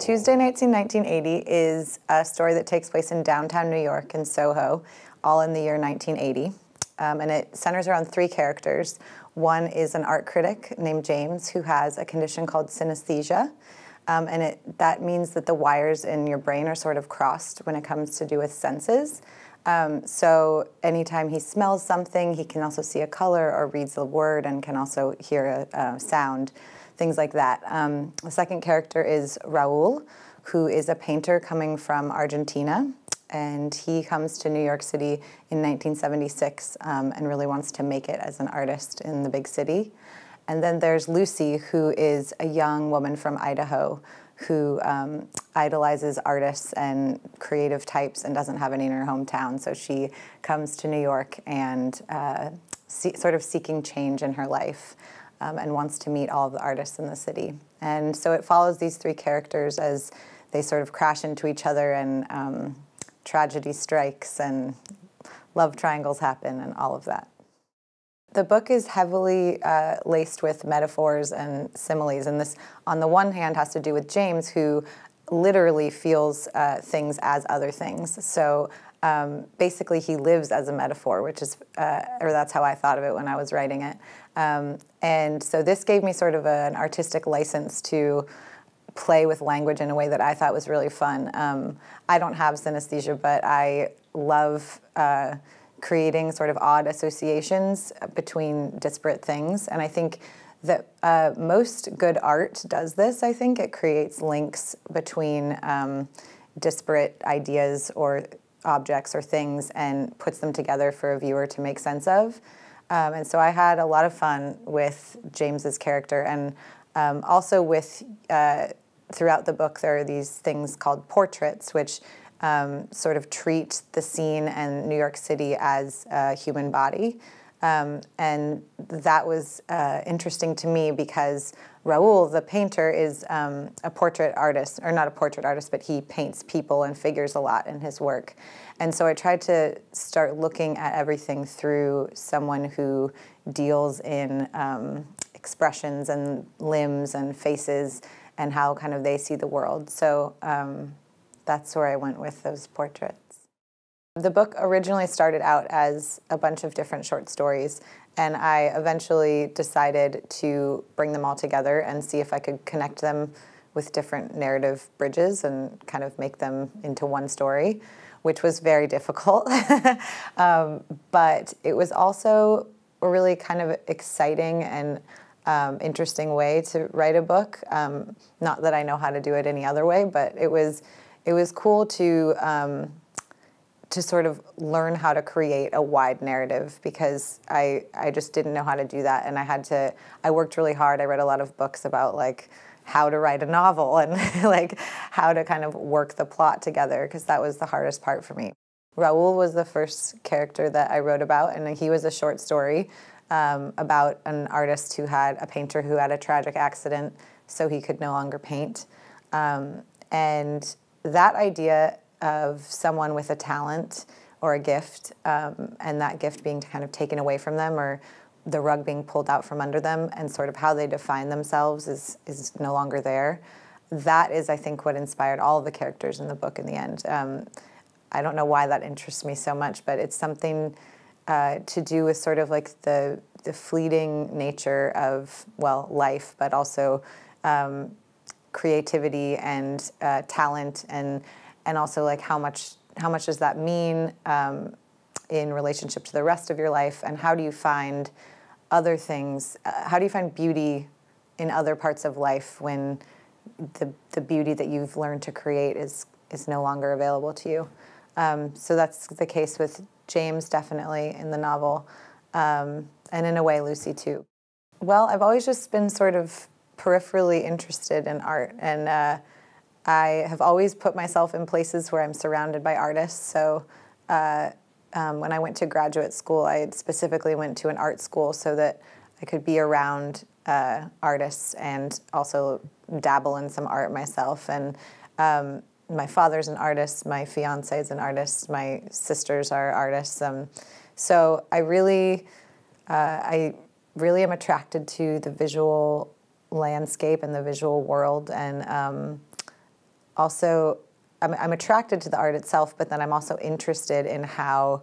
Tuesday Nights in 1980 is a story that takes place in downtown New York in Soho, all in the year 1980. Um, and it centers around three characters. One is an art critic named James who has a condition called synesthesia, um, and it, that means that the wires in your brain are sort of crossed when it comes to do with senses. Um, so anytime he smells something, he can also see a color or reads a word and can also hear a, sound, things like that. Um, the second character is Raul, who is a painter coming from Argentina. And he comes to New York City in 1976 um, and really wants to make it as an artist in the big city. And then there's Lucy, who is a young woman from Idaho who um, idolizes artists and creative types and doesn't have any in her hometown. So she comes to New York and uh, see, sort of seeking change in her life um, and wants to meet all of the artists in the city. And so it follows these three characters as they sort of crash into each other and um, tragedy strikes and love triangles happen and all of that the book is heavily uh, laced with metaphors and similes, and this, on the one hand, has to do with James, who literally feels uh, things as other things. So um, basically, he lives as a metaphor, which is, uh, or that's how I thought of it when I was writing it. Um, and so this gave me sort of a, an artistic license to play with language in a way that I thought was really fun. Um, I don't have synesthesia, but I love. Uh, creating sort of odd associations between disparate things. And I think that uh, most good art does this, I think. It creates links between um, disparate ideas or objects or things and puts them together for a viewer to make sense of. Um, and so I had a lot of fun with James's character and um, also with, uh, throughout the book, there are these things called portraits, which um, sort of treat the scene and New York City as a human body. Um, and that was uh, interesting to me because Raoul, the painter, is um, a portrait artist, or not a portrait artist, but he paints people and figures a lot in his work. And so I tried to start looking at everything through someone who deals in um, expressions and limbs and faces and how kind of they see the world. So um, that's where I went with those portraits. The book originally started out as a bunch of different short stories, and I eventually decided to bring them all together and see if I could connect them with different narrative bridges and kind of make them into one story, which was very difficult. um, but it was also a really kind of exciting and um, interesting way to write a book. Um, not that I know how to do it any other way, but it was it was cool to um, to sort of learn how to create a wide narrative because I I just didn't know how to do that and I had to I worked really hard I read a lot of books about like how to write a novel and like how to kind of work the plot together because that was the hardest part for me. Raul was the first character that I wrote about and he was a short story um, about an artist who had a painter who had a tragic accident so he could no longer paint. Um, and that idea of someone with a talent or a gift um, and that gift being kind of taken away from them or the rug being pulled out from under them and sort of how they define themselves is, is no longer there. That is, I think, what inspired all of the characters in the book in the end. Um, I don't know why that interests me so much, but it's something uh, to do with sort of like the, the fleeting nature of, well, life, but also um, creativity and uh, talent and and also like how much how much does that mean um, in relationship to the rest of your life and how do you find other things uh, how do you find beauty in other parts of life when the, the beauty that you've learned to create is is no longer available to you um, so that's the case with james definitely in the novel um, and in a way lucy too well i've always just been sort of peripherally interested in art, and uh, I have always put myself in places where I'm surrounded by artists. So uh, um, when I went to graduate school, I specifically went to an art school so that I could be around uh, artists and also dabble in some art myself. And um, my father's an artist, my fiance is an artist, my sisters are artists. Um, so I really, uh, I really am attracted to the visual landscape and the visual world. And um, also, I'm, I'm, attracted to the art itself, but then I'm also interested in how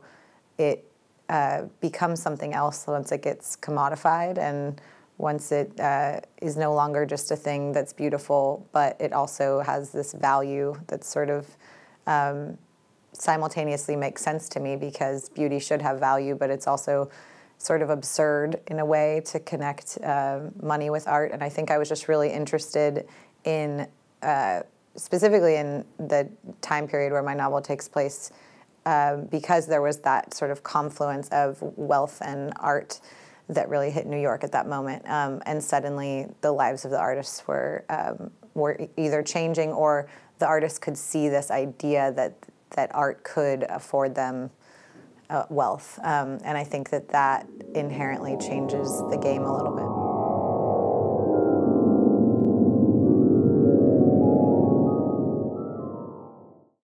it uh, becomes something else once it gets commodified and once it uh, is no longer just a thing that's beautiful, but it also has this value that sort of um, simultaneously makes sense to me because beauty should have value, but it's also sort of absurd in a way to connect uh, money with art. And I think I was just really interested in, uh, specifically in the time period where my novel takes place, uh, because there was that sort of confluence of wealth and art that really hit New York at that moment. Um, and suddenly the lives of the artists were, um, were either changing or the artists could see this idea that, that art could afford them uh, wealth. Um, and I think that that inherently changes the game a little bit.